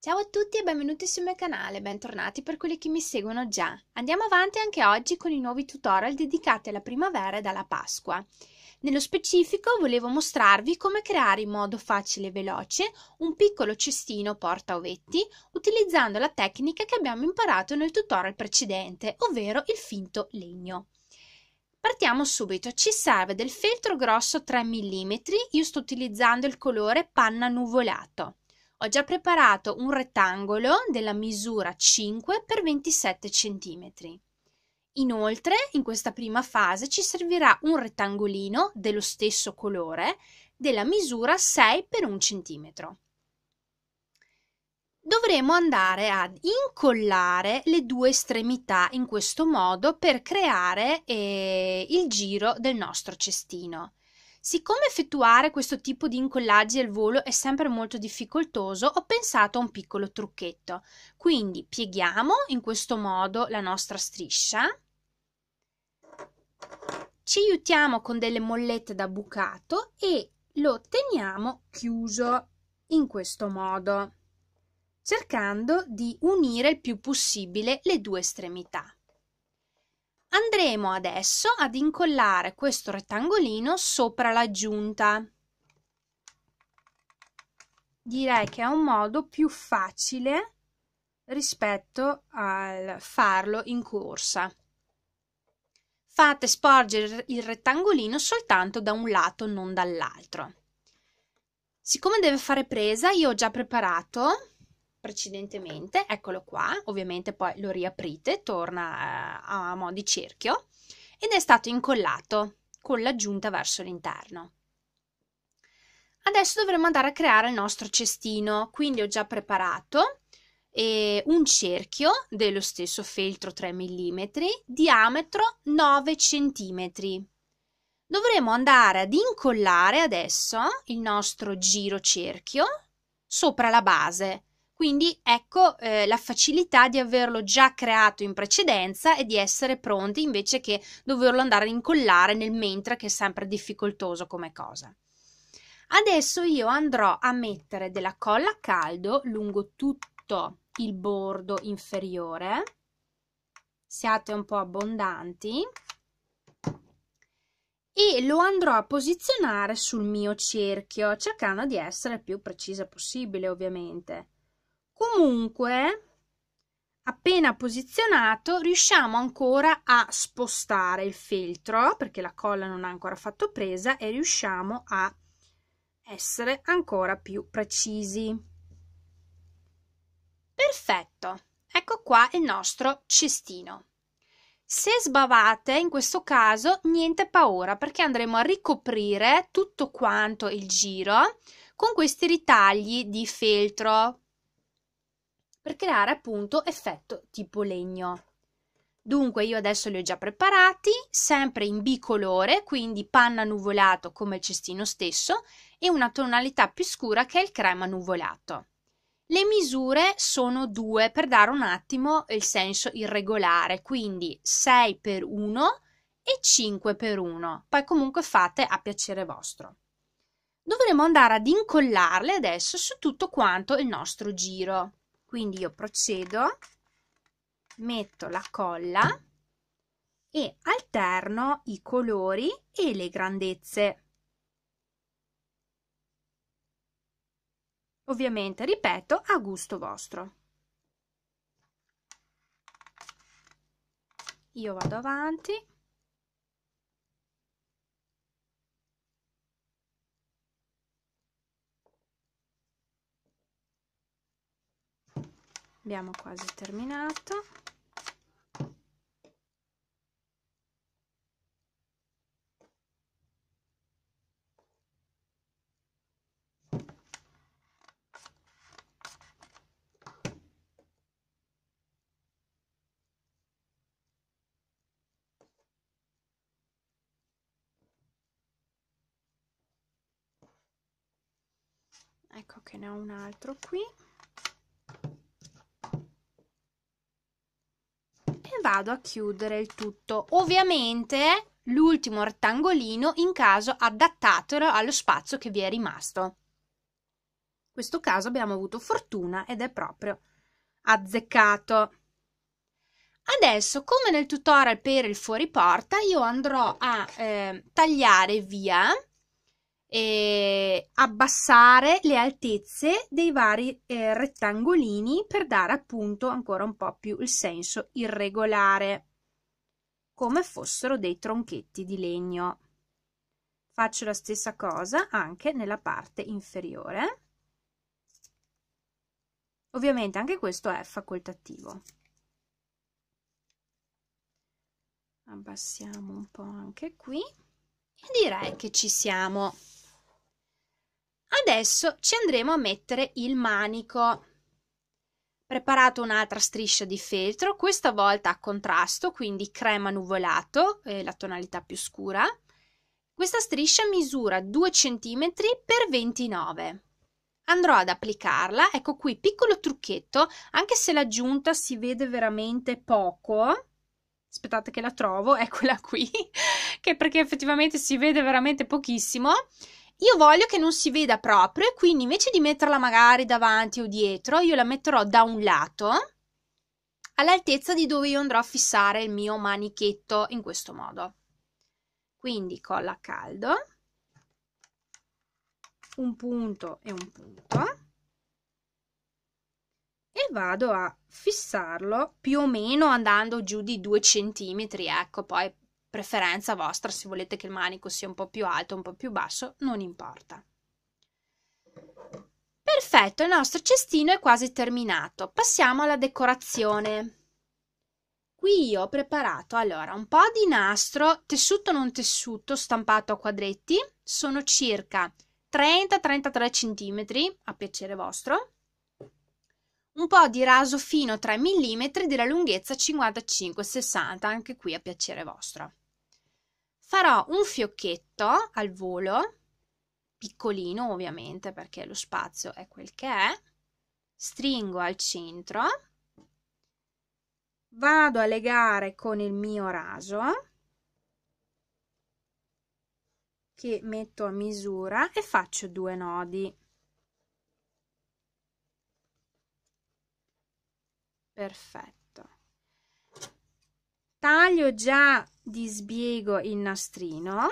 Ciao a tutti e benvenuti sul mio canale, bentornati per quelli che mi seguono già. Andiamo avanti anche oggi con i nuovi tutorial dedicati alla primavera e alla Pasqua. Nello specifico volevo mostrarvi come creare in modo facile e veloce un piccolo cestino porta ovetti utilizzando la tecnica che abbiamo imparato nel tutorial precedente, ovvero il finto legno. Partiamo subito, ci serve del feltro grosso 3 mm, io sto utilizzando il colore panna nuvolato. Ho già preparato un rettangolo della misura 5 x 27 cm. Inoltre, in questa prima fase ci servirà un rettangolino dello stesso colore della misura 6 x 1 cm. Dovremo andare ad incollare le due estremità in questo modo per creare eh, il giro del nostro cestino. Siccome effettuare questo tipo di incollaggi al volo è sempre molto difficoltoso, ho pensato a un piccolo trucchetto. Quindi pieghiamo in questo modo la nostra striscia, ci aiutiamo con delle mollette da bucato e lo teniamo chiuso in questo modo, cercando di unire il più possibile le due estremità andremo adesso ad incollare questo rettangolino sopra la giunta direi che è un modo più facile rispetto al farlo in corsa fate sporgere il rettangolino soltanto da un lato non dall'altro siccome deve fare presa io ho già preparato precedentemente, eccolo qua, ovviamente poi lo riaprite, torna a, eh, a mo' di cerchio ed è stato incollato con l'aggiunta verso l'interno. Adesso dovremo andare a creare il nostro cestino, quindi ho già preparato eh, un cerchio dello stesso feltro 3 mm, diametro 9 cm. Dovremo andare ad incollare adesso il nostro giro cerchio sopra la base, quindi ecco eh, la facilità di averlo già creato in precedenza e di essere pronti invece che doverlo andare a incollare nel mentre che è sempre difficoltoso come cosa. Adesso io andrò a mettere della colla a caldo lungo tutto il bordo inferiore. Siate un po' abbondanti e lo andrò a posizionare sul mio cerchio cercando di essere il più precisa possibile ovviamente comunque appena posizionato riusciamo ancora a spostare il feltro perché la colla non ha ancora fatto presa e riusciamo a essere ancora più precisi perfetto ecco qua il nostro cestino se sbavate in questo caso niente paura perché andremo a ricoprire tutto quanto il giro con questi ritagli di feltro per creare appunto effetto tipo legno. Dunque io adesso li ho già preparati, sempre in bicolore, quindi panna nuvolato come il cestino stesso e una tonalità più scura che è il crema nuvolato. Le misure sono due per dare un attimo il senso irregolare, quindi 6 per 1 e 5 per 1, poi comunque fate a piacere vostro. Dovremo andare ad incollarle adesso su tutto quanto il nostro giro quindi io procedo metto la colla e alterno i colori e le grandezze ovviamente ripeto a gusto vostro io vado avanti abbiamo quasi terminato ecco che ne ho un altro qui vado a chiudere il tutto. Ovviamente l'ultimo rettangolino in caso adattatelo allo spazio che vi è rimasto. In questo caso abbiamo avuto fortuna ed è proprio azzeccato. Adesso, come nel tutorial per il fuori porta, io andrò a eh, tagliare via eh, abbassare le altezze dei vari eh, rettangolini per dare appunto ancora un po' più il senso irregolare come fossero dei tronchetti di legno. Faccio la stessa cosa anche nella parte inferiore. Ovviamente anche questo è facoltativo. Abbassiamo un po' anche qui e direi che ci siamo adesso ci andremo a mettere il manico preparato un'altra striscia di feltro questa volta a contrasto quindi crema nuvolato eh, la tonalità più scura questa striscia misura 2 cm per 29 andrò ad applicarla ecco qui piccolo trucchetto anche se la giunta si vede veramente poco aspettate che la trovo eccola qui che perché effettivamente si vede veramente pochissimo io voglio che non si veda proprio e quindi invece di metterla magari davanti o dietro, io la metterò da un lato all'altezza di dove io andrò a fissare il mio manichetto in questo modo. Quindi colla a caldo, un punto e un punto e vado a fissarlo più o meno andando giù di 2 cm, ecco, poi preferenza vostra, se volete che il manico sia un po' più alto, un po' più basso, non importa. Perfetto, il nostro cestino è quasi terminato. Passiamo alla decorazione. Qui io ho preparato allora un po' di nastro, tessuto non tessuto, stampato a quadretti, sono circa 30-33 cm a piacere vostro un po' di raso fino 3 mm della lunghezza 55-60, anche qui a piacere vostro. Farò un fiocchetto al volo, piccolino ovviamente perché lo spazio è quel che è, stringo al centro, vado a legare con il mio raso, che metto a misura e faccio due nodi. perfetto taglio già di sbiego il nastrino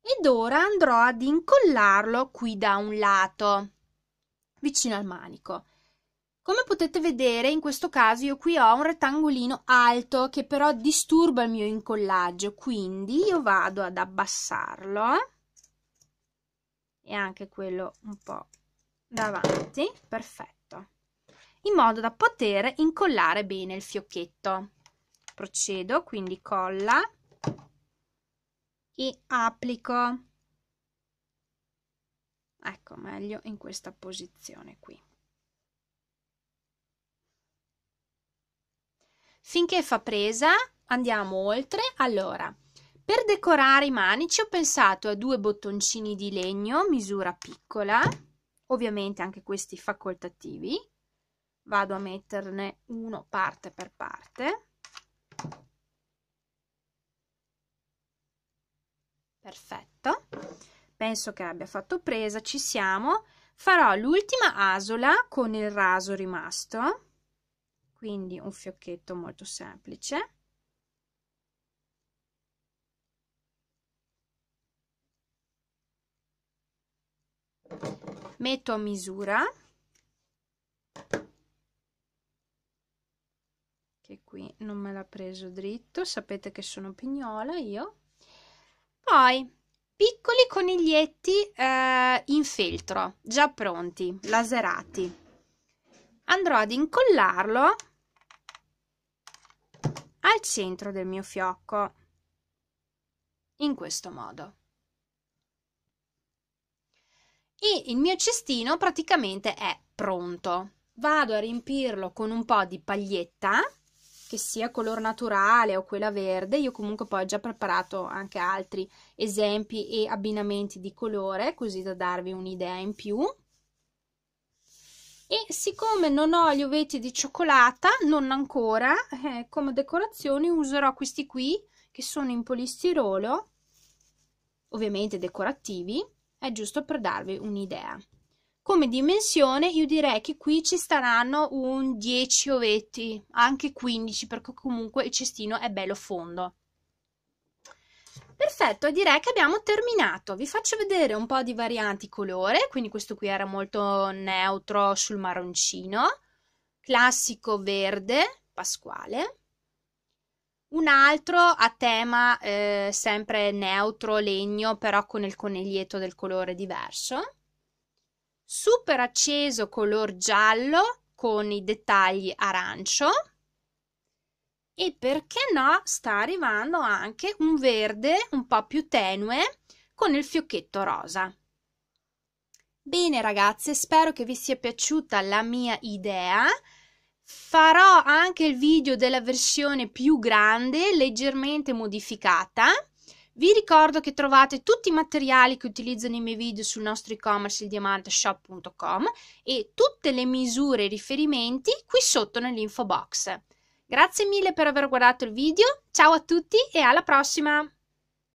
ed ora andrò ad incollarlo qui da un lato vicino al manico come potete vedere in questo caso io qui ho un rettangolino alto che però disturba il mio incollaggio, quindi io vado ad abbassarlo e anche quello un po' davanti, perfetto, in modo da poter incollare bene il fiocchetto. Procedo, quindi colla e applico. Ecco, meglio in questa posizione qui. Finché fa presa, andiamo oltre. Allora, per decorare i manici ho pensato a due bottoncini di legno, misura piccola, ovviamente anche questi facoltativi vado a metterne uno parte per parte perfetto penso che abbia fatto presa ci siamo farò l'ultima asola con il raso rimasto quindi un fiocchetto molto semplice metto a misura che qui non me l'ha preso dritto sapete che sono pignola io poi piccoli coniglietti eh, in feltro già pronti laserati andrò ad incollarlo al centro del mio fiocco in questo modo e il mio cestino praticamente è pronto. Vado a riempirlo con un po' di paglietta, che sia color naturale o quella verde, io comunque poi ho già preparato anche altri esempi e abbinamenti di colore, così da darvi un'idea in più. E siccome non ho gli uvetti di cioccolata, non ancora, eh, come decorazione userò questi qui, che sono in polistirolo, ovviamente decorativi, è giusto per darvi un'idea. Come dimensione io direi che qui ci staranno un 10 ovetti, anche 15 perché comunque il cestino è bello fondo. Perfetto, direi che abbiamo terminato. Vi faccio vedere un po' di varianti colore, quindi questo qui era molto neutro sul marroncino, classico verde, pasquale, un altro a tema eh, sempre neutro, legno, però con il coniglietto del colore diverso. Super acceso color giallo con i dettagli arancio. E perché no, sta arrivando anche un verde un po' più tenue con il fiocchetto rosa. Bene ragazze, spero che vi sia piaciuta la mia idea. Farò anche il video della versione più grande, leggermente modificata. Vi ricordo che trovate tutti i materiali che utilizzo nei miei video sul nostro e-commerce ildiamanteshop.com e tutte le misure e riferimenti qui sotto nell'info box. Grazie mille per aver guardato il video, ciao a tutti e alla prossima!